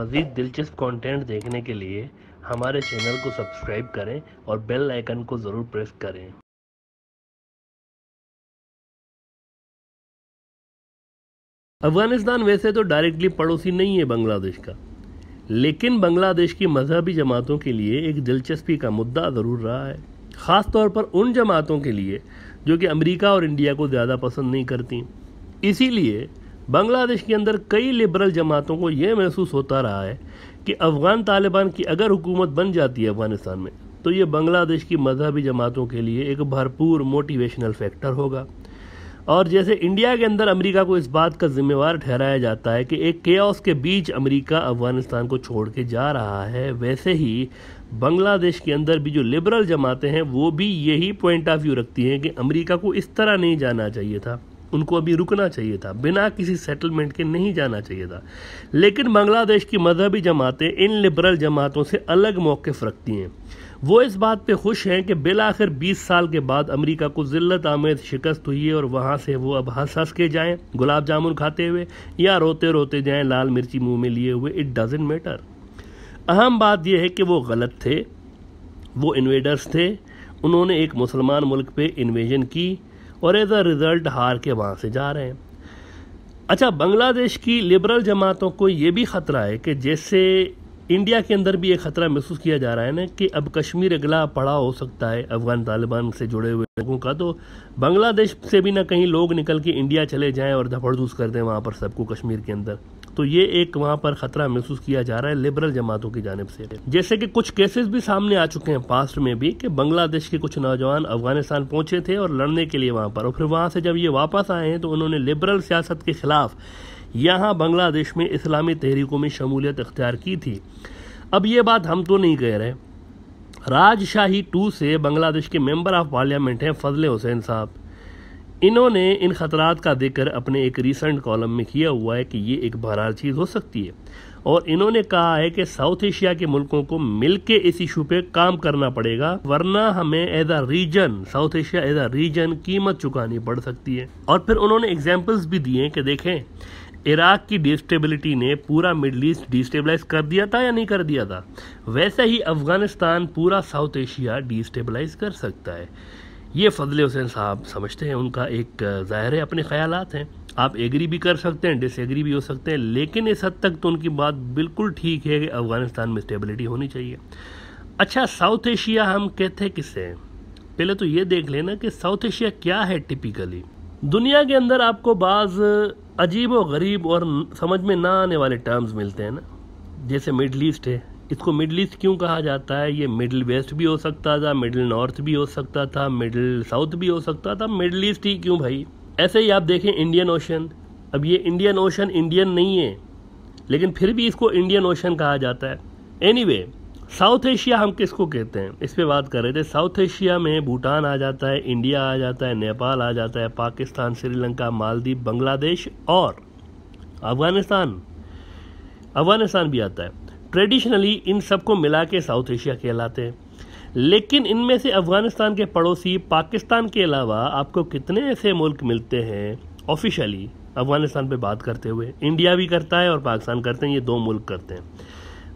मज़ीद दिलचस्प कंटेंट देखने के लिए हमारे चैनल को सब्सक्राइब करें और बेल आइकन को ज़रूर प्रेस करें अफगानिस्तान वैसे तो डायरेक्टली पड़ोसी नहीं है बांग्लादेश का लेकिन बांग्लादेश की मजहबी जमातों के लिए एक दिलचस्पी का मुद्दा ज़रूर रहा है ख़ास तौर पर उन जमातों के लिए जो कि अमेरिका और इंडिया को ज़्यादा पसंद नहीं करती इसीलिए बांग्लादेश के अंदर कई लिबरल जमातों को यह महसूस होता रहा है कि अफ़गान तालिबान की अगर हुकूमत बन जाती है अफ़गानिस्तान में तो ये बांग्लादेश की मजहबी जमातों के लिए एक भरपूर मोटिवेशनल फैक्टर होगा और जैसे इंडिया के अंदर अमेरिका को इस बात का जिम्मेवार ठहराया जाता है कि एक केओस के बीच अमेरिका अफगानिस्तान को छोड़ के जा रहा है वैसे ही बांग्लादेश के अंदर भी जो लिबरल जमातें हैं वो भी यही पॉइंट ऑफ व्यू रखती हैं कि अमेरिका को इस तरह नहीं जाना चाहिए था उनको अभी रुकना चाहिए था बिना किसी सेटलमेंट के नहीं जाना चाहिए था लेकिन बांग्लादेश की मजहबी जमातें इन लिबरल जमातों से अलग मौक़ रखती हैं वो इस बात पे खुश हैं कि बिल आखिर बीस साल के बाद अमेरिका को ज़िल्लत आमेद शिकस्त हुई है और वहाँ से वो अब हंस हंस के जाएं गुलाब जामुन खाते हुए या रोते रोते जाएं लाल मिर्ची मुंह में लिए हुए इट डजेंट मैटर अहम बात यह है कि वो गलत थे वो इन्वेडर्स थे उन्होंने एक मुसलमान मुल्क पे इन्वेजन की और एज अ रिज़ल्ट हार के वहाँ से जा रहे हैं अच्छा बांग्लादेश की लिबरल जमातों को ये भी ख़तरा है कि जैसे इंडिया के अंदर भी ये ख़तरा महसूस किया जा रहा है ना कि अब कश्मीर अगला पड़ा हो सकता है अफ़गान तालिबान से जुड़े हुए लोगों का तो बांग्लादेश से भी ना कहीं लोग निकल के इंडिया चले जाएं और धफड़दूस कर दें वहाँ पर सबको कश्मीर के अंदर तो ये एक वहाँ पर खतरा महसूस किया जा रहा है लिबरल जमातों की जानब से जैसे कि कुछ केसेस भी सामने आ चुके हैं पास्ट में भी कि बांग्लादेश के कुछ नौजवान अफगानिस्तान पहुंचे थे और लड़ने के लिए वहाँ पर और फिर वहाँ से जब ये वापस आए हैं तो उन्होंने लिबरल सियासत के खिलाफ यहाँ बांग्लादेश में इस्लामी तहरीकों में शमूलियत अख्तियार की थी अब ये बात हम तो नहीं कह रहे राजशाही टू से बांग्लादेश के मेंबर ऑफ पार्लियामेंट हैं फजल हुसैन साहब इन्होंने इन ख़तरात का जिक्र अपने एक रिसेंट कॉलम में किया हुआ है कि ये एक बहरार चीज़ हो सकती है और इन्होंने कहा है कि साउथ एशिया के मुल्कों को मिलके इस इशू पे काम करना पड़ेगा वरना हमें as a region South Asia as a region कीमत चुकानी पड़ सकती है और फिर उन्होंने एग्जाम्पल्स भी दिए कि देखें इराक की डिस्टेबिलिटी ने पूरा मिडल ईस्ट डिस्टेबलाइज कर दिया था या नहीं कर दिया था वैसे ही अफगानिस्तान पूरा साउथ एशिया डिस्टेबलाइज कर सकता है ये फ़जल हुसैन साहब समझते हैं उनका एक ज़ाहिर है अपने ख्याल हैं आप एग्री भी कर सकते हैं डिसएग्री भी हो सकते हैं लेकिन इस हद तक तो उनकी बात बिल्कुल ठीक है कि अफ़गानिस्तान में स्टेबिलिटी होनी चाहिए अच्छा साउथ एशिया हम कहते हैं किससे पहले तो ये देख लेना कि साउथ एशिया क्या है टिपिकली दुनिया के अंदर आपको बाज़ अजीब और गरीब और समझ में ना आने वाले टर्म्स मिलते हैं ना जैसे मिडल ईस्ट है इसको मिडल ईस्ट क्यों कहा जाता है ये मिडिल वेस्ट भी हो सकता था मिडिल नॉर्थ भी हो सकता था मिडिल साउथ भी हो सकता था मिडिल ईस्ट ही क्यों भाई ऐसे ही आप देखें इंडियन ओशन अब ये इंडियन ओशन इंडियन नहीं है लेकिन फिर भी इसको इंडियन ओशन कहा जाता है एनीवे साउथ एशिया हम किसको कहते हैं इस पर बात कर रहे थे साउथ एशिया में भूटान आ जाता है इंडिया आ जाता है नेपाल आ जाता है पाकिस्तान श्रीलंका मालदीव बांग्लादेश और अफगानिस्तान अफगानिस्तान भी आता है ट्रेडिशनली इन सबको मिला के साउथ एशिया कहलाते हैं लेकिन इनमें से अफ़गानिस्तान के पड़ोसी पाकिस्तान के अलावा आपको कितने ऐसे मुल्क मिलते हैं ऑफिशियली अफ़गानिस्तान पे बात करते हुए इंडिया भी करता है और पाकिस्तान करते हैं ये दो मुल्क करते हैं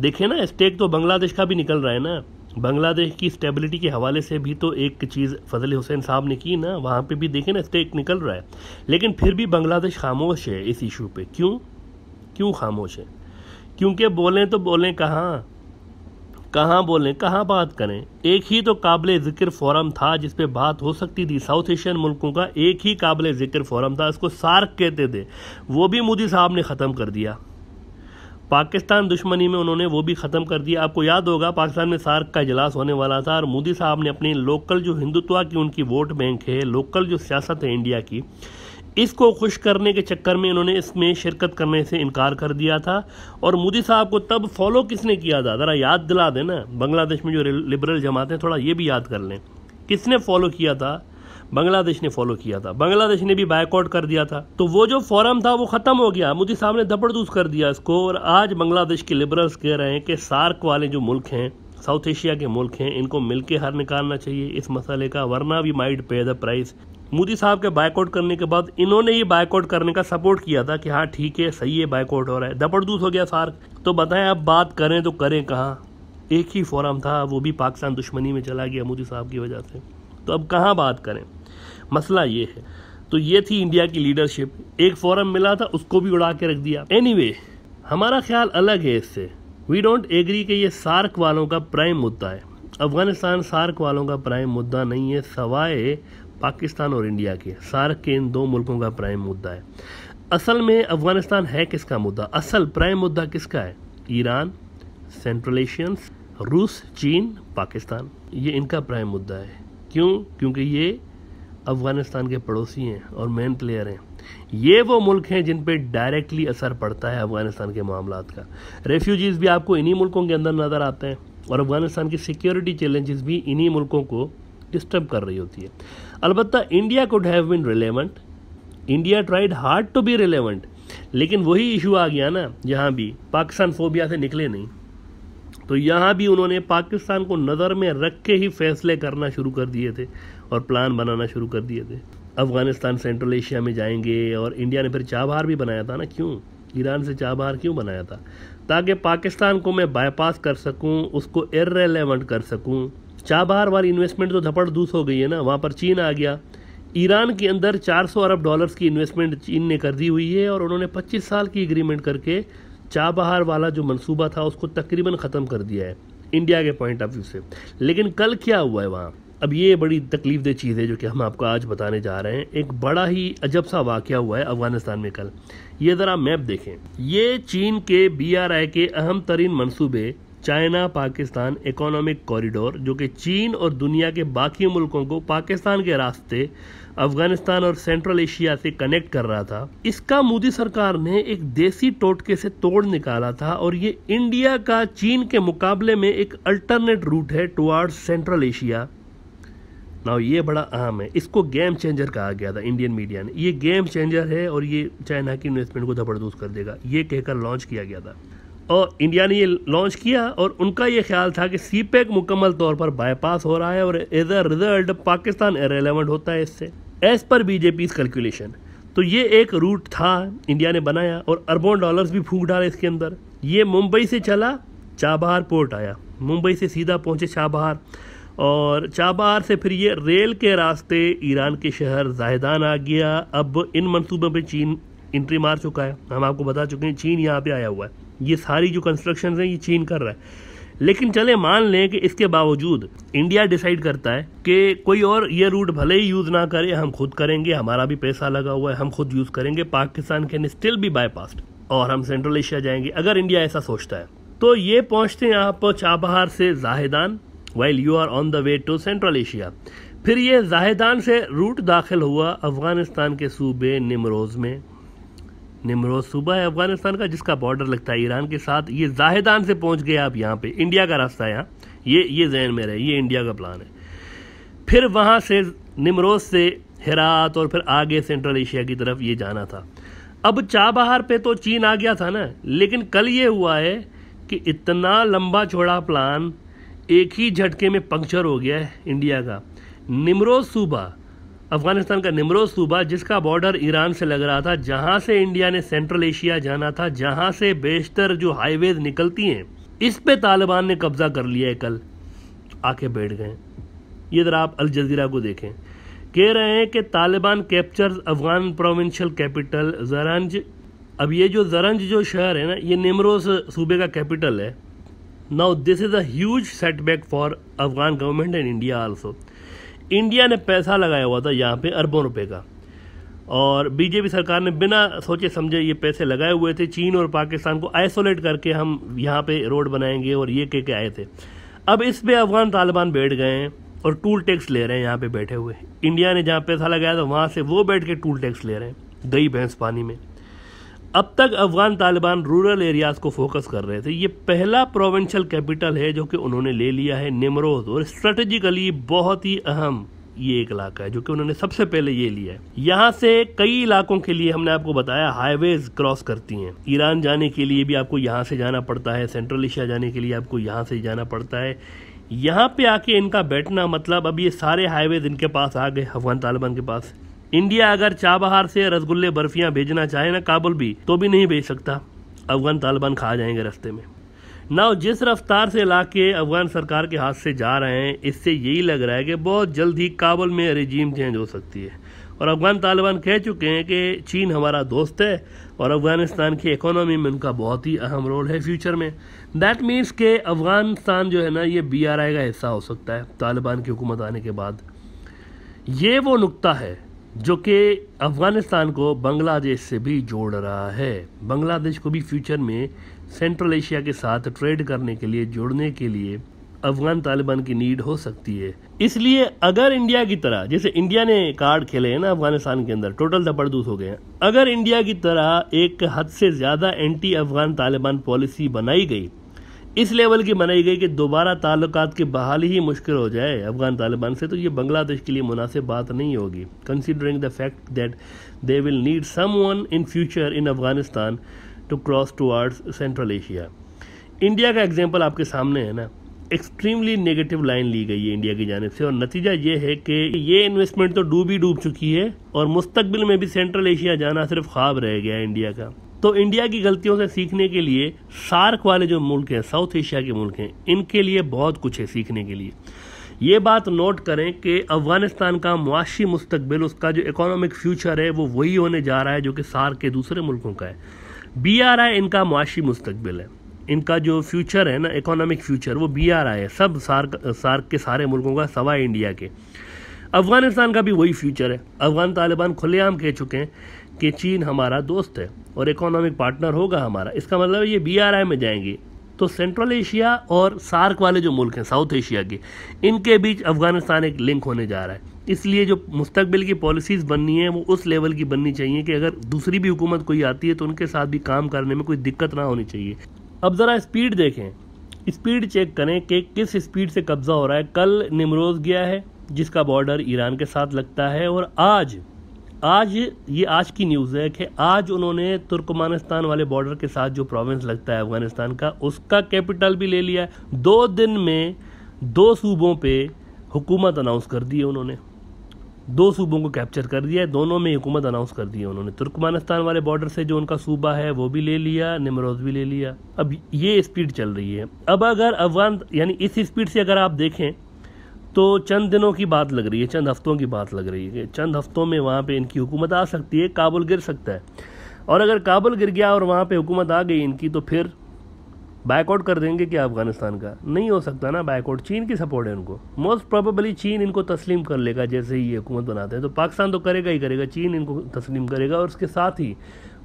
देखिए ना स्टेक तो बांग्लादेश का भी निकल रहा है ना बांग्लादेश की स्टेबिलिटी के हवाले से भी तो एक चीज़ फजल हुसैन साहब ने की ना वहाँ पे भी देखें ना स्टेक निकल रहा है लेकिन फिर भी बांग्लादेश खामोश है इस इशू पे क्यों क्यों खामोश है क्योंकि बोलें तो बोलें कहाँ कहाँ बोलें कहाँ बात करें एक ही तो काबिल ज़िक्र फोरम था जिस पे बात हो सकती थी साउथ एशियन मुल्कों का एक ही काबिल ज़िक्र फोरम था इसको सार्क कहते थे वो भी मोदी साहब ने ख़त्म कर दिया पाकिस्तान दुश्मनी में उन्होंने वो भी ख़त्म कर दिया आपको याद होगा पाकिस्तान में सार्क का इजलास होने वाला था और मोदी साहब ने अपनी लोकल जो हिंदुत्वा की उनकी वोट बैंक है लोकल जो सियासत है इंडिया की इसको खुश करने के चक्कर में इन्होंने इसमें शिरकत करने से इनकार कर दिया था और मोदी साहब को तब फॉलो किसने किया था ज़रा याद दिला देना बांग्लादेश में जो लिबरल जमातें थोड़ा ये भी याद कर लें किसने फॉलो किया था बांग्लादेश ने फॉलो किया था बांग्लादेश ने भी बायकॉट कर दिया था तो वो जो फॉरम था वो ख़त्म हो गया मोदी साहब ने दबड़दूस कर दिया इसको और आज बांग्लादेश के लिबरल्स कह रहे हैं कि सार्क वाले जो मुल्क हैं साउथ एशिया के मुल्क हैं इनको मिलकर हर निकालना चाहिए इस मसले का वरना we might pay the price Modi साहब के बायकॉट करने के बाद इन्होंने ही बायकॉट करने का सपोर्ट किया था कि हाँ ठीक है सही है बायकॉट हो रहा है दपड़दूस हो गया सार्क तो बताएं अब बात करें तो करें कहाँ एक ही फोरम था वो भी पाकिस्तान दुश्मनी में चला गया मोदी साहब की वजह से तो अब कहाँ बात करें मसला ये है तो ये थी इंडिया की लीडरशिप एक फोरम मिला था उसको भी उड़ा के रख दिया एनी anyway, हमारा ख्याल अलग है इससे वी डोंट एग्री कि ये सार्क वालों का प्राइम मुद्दा है अफगानिस्तान सार्क वालों का प्राइम मुद्दा नहीं है सवाए पाकिस्तान और इंडिया के सार्क के इन दो मुल्कों का प्राइम मुद्दा है असल में अफगानिस्तान है किसका मुद्दा असल प्राइम मुद्दा किसका है ईरान सेंट्रल एशियंस रूस चीन पाकिस्तान ये इनका प्राइम मुद्दा है क्यों क्योंकि ये अफगानिस्तान के पड़ोसी हैं और मेन प्लेयर हैं ये वो मुल्क हैं जिन पे डायरेक्टली असर पड़ता है अफगानिस्तान के मामला का रेफ्यूजीज़ भी आपको इन्हीं मुल्कों के अंदर नज़र आते हैं और अफगानिस्तान की सिक्योरिटी चैलेंजेस भी इन्हीं मुल्कों को डिस्टर्ब कर रही होती है अलबत्त India could have been relevant India tried hard to be relevant लेकिन वही इशू आ गया ना यहाँ भी पाकिस्तान फोबिया से निकले नहीं तो यहाँ भी उन्होंने पाकिस्तान को नज़र में रख के ही फैसले करना शुरू कर दिए थे और प्लान बनाना शुरू कर दिए थे अफ़गानिस्तान सेंट्रल एशिया में जाएंगे और इंडिया ने फिर चाबहार भी बनाया था ना क्यों ईरान से चाबहार क्यों बनाया था ताकि पाकिस्तान को मैं बाईपास कर सकूं उसको इरेलीवेंट कर सकूं चाबहार वाली इन्वेस्टमेंट तो धपड़ दूस हो गई है ना वहाँ पर चीन आ गया ईरान के अंदर 400 अरब डॉलर्स की इन्वेस्टमेंट चीन ने कर दी हुई है और उन्होंने 25 साल की एग्रीमेंट करके चाबहार वाला जो मंसूबा था उसको तकरीबन ख़त्म कर दिया है इंडिया के पॉइंट ऑफ व्यू से लेकिन कल क्या हुआ है वहाँ अब ये बड़ी तकलीफ दह चीज़ है जो कि हम आपको आज बताने जा रहे हैं एक बड़ा ही अजब सा वाक़ हुआ है अफ़गानिस्तान में कल ये ज़रा मैप देखें ये चीन के आई के अहम तरीन मनसूबे चाइना पाकिस्तान इकोनॉमिक कॉरिडोर जो कि चीन और दुनिया के बाकी मुल्कों को पाकिस्तान के रास्ते अफगानिस्तान और सेंट्रल एशिया से कनेक्ट कर रहा था इसका मोदी सरकार ने एक देसी टोटके से तोड़ निकाला था और ये इंडिया का चीन के मुकाबले में एक अल्टरनेट रूट है टुवार्ड्स सेंट्रल एशिया नाउ हाँ, ये बड़ा अहम है इसको गेम चेंजर कहा गया था इंडियन मीडिया ने ये गेम चेंजर है और ये चाइना की इन्वेस्टमेंट को जबरदस्त कर देगा ये कहकर लॉन्च किया गया था और इंडिया ने ये लॉन्च किया और उनका ये ख्याल था कि सी पैक e मुकम्मल तौर पर बाईपास हो रहा है और as a result Pakistan relevant होता है इससे एज पर बीजेपी कैलकुलेशन तो ये एक रूट था इंडिया ने बनाया और अरबों डॉलर्स भी फूक डाले इसके अंदर ये मुंबई से चला चाबहार पोर्ट आया मुंबई से सीधा पहुंचे चाबहार और चाबार से फिर ये रेल के रास्ते ईरान के शहर जाहिदान आ गया अब इन मनसूबों पे चीन इंट्री मार चुका है हम आपको बता चुके हैं चीन यहाँ पे आया हुआ है ये सारी जो कंस्ट्रक्शन हैं ये चीन कर रहा है लेकिन चले मान लें कि इसके बावजूद इंडिया डिसाइड करता है कि कोई और ये रूट भले ही यूज़ ना करे हम खुद करेंगे हमारा भी पैसा लगा हुआ है हम खुद यूज़ करेंगे पाकिस्तान कैन स्टिल भी बाईपास्ट और हम सेंट्रल एशिया जाएंगे अगर इंडिया ऐसा सोचता है तो ये पहुंचते हैं आप चाबहार से Zahedan well you are on the way to Central Asia फिर ये जाहेदान से रूट दाखिल हुआ अफ़गानिस्तान के सूबे निमरोज़ में निमरोज सूबा है अफगानिस्तान का जिसका बॉर्डर लगता है ईरान के साथ ये जाहेदान से पहुंच गए आप यहाँ पे इंडिया का रास्ता है यहाँ ये ये जहन में रहे ये इंडिया का प्लान है फिर वहाँ से निमरोज से हिरात और फिर आगे सेंट्रल एशिया की तरफ ये जाना था अब चाबहार पे तो चीन आ गया था ना लेकिन कल ये हुआ है कि इतना लंबा छोड़ा प्लान एक ही झटके में पंक्चर हो गया है इंडिया का निमरोज सूबा अफगानिस्तान का निमरोज सूबा जिसका बॉर्डर ईरान से लग रहा था जहां से इंडिया ने सेंट्रल एशिया जाना था जहां से बेशतर जो हाईवेज निकलती हैं इस पे तालिबान ने कब्जा कर लिया है कल आके बैठ गए ये जरा आप अल जजीरा को देखें कह रहे हैं कि Taliban capture Afghan provincial capital Zaranj अब ये जो जरंज जो शहर है ना ये निमरोज सूबे का कैपिटल है now this is a huge setback for Afghan government and India also India ने पैसा लगाया हुआ था यहाँ पे अरबों रुपए का और बीजेपी सरकार ने बिना सोचे समझे ये पैसे लगाए हुए थे चीन और पाकिस्तान को आइसोलेट करके हम यहाँ पे रोड बनाएंगे और ये कह के आए थे अब इस पे अफगान तालिबान बैठ गए हैं और टूल टैक्स ले रहे हैं यहाँ पे बैठे हुए इंडिया ने जहाँ पैसा लगाया था वहाँ से वो बैठ के टूल टैक्स ले रहे हैं गई भैंस पानी में अब तक अफगान तालिबान रूरल एरियाज़ को फोकस कर रहे थे ये पहला प्रोविंशियल कैपिटल है जो कि उन्होंने ले लिया है निमरोज और स्ट्रेटेजिकली बहुत ही अहम ये एक इलाका है जो कि उन्होंने सबसे पहले ये लिया है यहाँ से कई इलाकों के लिए हमने आपको बताया हाईवेज क्रॉस करती हैं ईरान जाने के लिए भी आपको यहाँ से जाना पड़ता है सेंट्रल एशिया जाने के लिए आपको यहाँ से जाना पड़ता है यहाँ पे आके इनका बैठना मतलब अब ये सारे हाईवेज इनके पास आ गए अफगान तालिबान के पास इंडिया अगर चाबहार से रसगुल्ले बर्फियाँ भेजना चाहे ना काबुल भी तो भी नहीं भेज सकता अफगान तालिबान खा जाएंगे रास्ते में ना जिस रफ्तार से इलाके अफगान सरकार के हाथ से जा रहे हैं इससे यही लग रहा है कि बहुत जल्द ही काबुल में रिजीम चेंज हो सकती है और अफगान तालिबान कह चुके हैं कि चीन हमारा दोस्त है और अफगानिस्तान की इकोनॉमी में उनका बहुत ही अहम रोल है फ्यूचर में दैट मीन्स के अफगानिस्तान जो है ना ये बी आर आई का हिस्सा हो सकता है तालिबान की हुकूमत आने के बाद ये वो नुकता है जो कि अफ़गानिस्तान को बांग्लादेश से भी जोड़ रहा है बांग्लादेश को भी फ्यूचर में सेंट्रल एशिया के साथ ट्रेड करने के लिए जोड़ने के लिए अफगान तालिबान की नीड हो सकती है इसलिए अगर इंडिया की तरह जैसे इंडिया ने कार्ड खेले हैं ना अफगानिस्तान के अंदर टोटल दबड़दूस हो गए अगर इंडिया की तरह एक हद से ज़्यादा एंटी अफगान तालिबान पॉलिसी बनाई गई इस लेवल की बनाई गई कि दोबारा ताल्लुक की बहाली ही मुश्किल हो जाए अफगान तालिबान से तो ये बांग्लादेश के लिए मुनासिब बात नहीं होगी considering the fact that they will need some one in future in Afghanistan to cross towards Central Asia India का एग्जाम्पल आपके सामने है ना एक्सट्रीमली नेगेटिव लाइन ली गई है इंडिया की जानब से और नतीजा ये है कि ये इन्वेस्टमेंट तो डूबी डूब चुकी है और मुस्तबिल में भी सेंट्रल एशिया जाना सिर्फ ख्वाब रह गया है इंडिया का तो इंडिया की गलतियों से सीखने के लिए सार्क वाले जो मुल्क हैं साउथ एशिया के मुल्क हैं इनके लिए बहुत कुछ है सीखने के लिए ये बात नोट करें कि अफ़गानिस्तान का मुआशी मुस्तबिल उसका जो इकोनॉमिक फ्यूचर है वो वही होने जा रहा है जो कि सार्क के दूसरे मुल्कों का है बी आर आई इनका मुआशी मुस्तबिल है इनका जो फ्यूचर है ना इकोनॉमिक फ्यूचर वो बी आर आई है सब सार्क सार्क के सारे मुल्कों का सवाए इंडिया के अफ़गानिस्तान का भी वही फ्यूचर है अफ़गान तालिबान खुलेआम कह चुके हैं कि चीन हमारा दोस्त है और इकोनॉमिक पार्टनर होगा हमारा इसका मतलब ये बी आर आई में जाएंगे तो सेंट्रल एशिया और सार्क वाले जो मुल्क हैं साउथ एशिया के इनके बीच अफगानिस्तान एक लिंक होने जा रहा है इसलिए जो मुस्तबिल की पॉलिसीज़ बननी है वो उस लेवल की बननी चाहिए कि अगर दूसरी भी हुकूमत कोई आती है तो उनके साथ भी काम करने में कोई दिक्कत ना होनी चाहिए अब ज़रा स्पीड देखें स्पीड चेक करें कि किस स्पीड से कब्ज़ा हो रहा है कल निमरोज गया है जिसका बॉर्डर ईरान के साथ लगता है और आज आज ये आज की न्यूज़ है कि आज उन्होंने तुर्कमानिस्तान वाले बॉर्डर के साथ जो प्रोविंस लगता है अफगानिस्तान का उसका कैपिटल भी ले लिया है दो दिन में दो सूबों पे हुकूमत अनाउंस कर दी है उन्होंने दो सूबों को कैप्चर कर दिया है दोनों में हुकूमत अनाउंस कर दी है उन्होंने तुर्कमानिस्तान वाले बॉर्डर से जो उनका सूबा है वो भी ले लिया निमरोज भी ले लिया अब ये स्पीड चल रही है अब अगर अफगान यानी इस स्पीड से अगर आप देखें तो चंद दिनों की बात लग रही है चंद हफ्तों की बात लग रही है चंद हफ्तों में वहाँ पे इनकी हुकूमत आ सकती है काबुल गिर सकता है और अगर काबुल गिर गया और वहाँ पे हुकूमत आ गई इनकी तो फिर बैकआउट कर देंगे क्या अफगानिस्तान का नहीं हो सकता ना बैकआउट चीन की सपोर्ट है उनको मोस्ट प्रोबेबली चीन इनको तस्लीम कर लेगा जैसे ही ये हुकूमत बनाते हैं तो पाकिस्तान तो करेगा ही करेगा चीन इनको तस्लीम करेगा और उसके साथ ही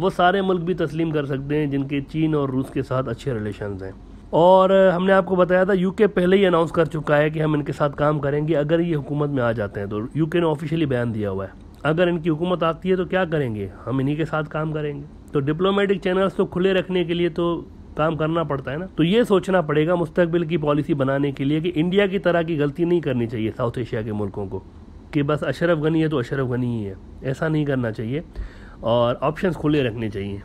वो सारे मुल्क भी तस्लीम कर सकते हैं जिनके चीन और रूस के साथ अच्छे रिलेशन हैं और हमने आपको बताया था यूके पहले ही अनाउंस कर चुका है कि हम इनके साथ काम करेंगे अगर ये हुकूमत में आ जाते हैं तो यूके ने ऑफिशियली बयान दिया हुआ है अगर इनकी हुकूमत आती है तो क्या करेंगे हम इन्हीं के साथ काम करेंगे तो डिप्लोमेटिक चैनल्स तो खुले रखने के लिए तो काम करना पड़ता है ना तो ये सोचना पड़ेगा मुस्तबिल की पॉलिसी बनाने के लिए कि इंडिया की तरह की गलती नहीं करनी चाहिए साउथ एशिया के मुल्कों को कि बस अशरफ गनी है तो अशरफ गनी ही है ऐसा नहीं करना चाहिए और ऑप्शंस खुले रखने चाहिए